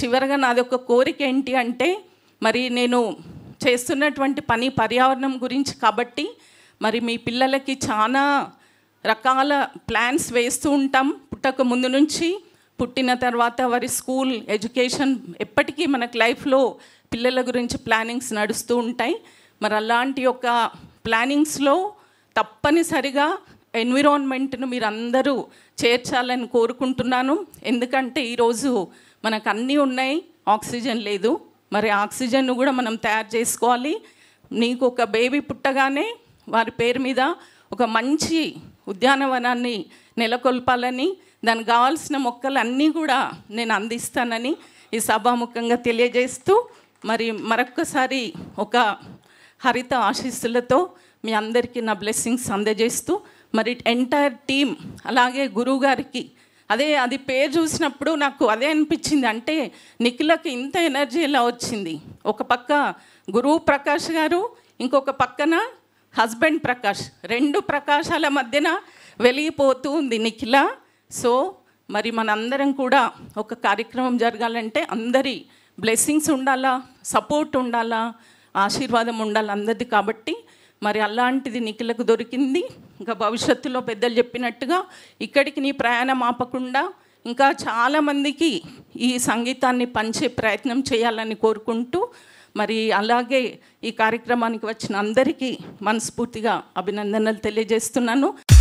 చివరగా నాది ఒక కోరిక ఏంటి అంటే మరి నేను చేస్తున్నటువంటి పని పర్యావరణం గురించి కాబట్టి మరి మీ పిల్లలకి చాలా రకాల ప్లాన్స్ వేస్తూ ఉంటాం పుట్టక ముందు నుంచి పుట్టిన తర్వాత వారి స్కూల్ ఎడ్యుకేషన్ ఎప్పటికీ మనకు లైఫ్లో పిల్లల గురించి ప్లానింగ్స్ నడుస్తూ ఉంటాయి మరి అలాంటి ఒక ప్లానింగ్స్లో తప్పనిసరిగా ఎన్విరాన్మెంట్ను మీరు అందరూ చేర్చాలని కోరుకుంటున్నాను ఎందుకంటే ఈరోజు మనకు అన్నీ ఉన్నాయి ఆక్సిజన్ లేదు మరి ఆక్సిజన్ను కూడా మనం తయారు చేసుకోవాలి నీకు ఒక బేబీ పుట్టగానే వారి పేరు మీద ఒక మంచి ఉద్యానవనాన్ని నెలకొల్పాలని దానికి కావాల్సిన మొక్కలు అన్నీ కూడా నేను అందిస్తానని ఈ సభాముఖంగా తెలియజేస్తూ మరి మరొక్కసారి ఒక హరిత ఆశీస్సులతో మీ అందరికీ నా బ్లెస్సింగ్స్ అందజేస్తూ మరి ఎంటైర్ టీమ్ అలాగే గురువు గారికి అదే అది పేరు చూసినప్పుడు నాకు అదే అనిపించింది అంటే నిఖిలకి ఇంత ఎనర్జీ ఇలా వచ్చింది ఒక పక్క గురువు ప్రకాష్ గారు ఇంకొక పక్కన హస్బెండ్ ప్రకాష్ రెండు ప్రకాశాల మధ్యన వెలిగిపోతూ ఉంది నిఖిల సో మరి మనందరం కూడా ఒక కార్యక్రమం జరగాలంటే అందరి బ్లెస్సింగ్స్ ఉండాలా సపోర్ట్ ఉండాలా ఆశీర్వాదం ఉండాలి అందరిది కాబట్టి మరి అలాంటిది నిఖిలకు దొరికింది ఇంకా భవిష్యత్తులో పెద్దలు చెప్పినట్టుగా ఇక్కడికి నీ ప్రయాణం ఆపకుండా ఇంకా చాలామందికి ఈ సంగీతాన్ని పంచే ప్రయత్నం చేయాలని కోరుకుంటూ మరి అలాగే ఈ కార్యక్రమానికి వచ్చిన అందరికీ మనస్ఫూర్తిగా అభినందనలు తెలియజేస్తున్నాను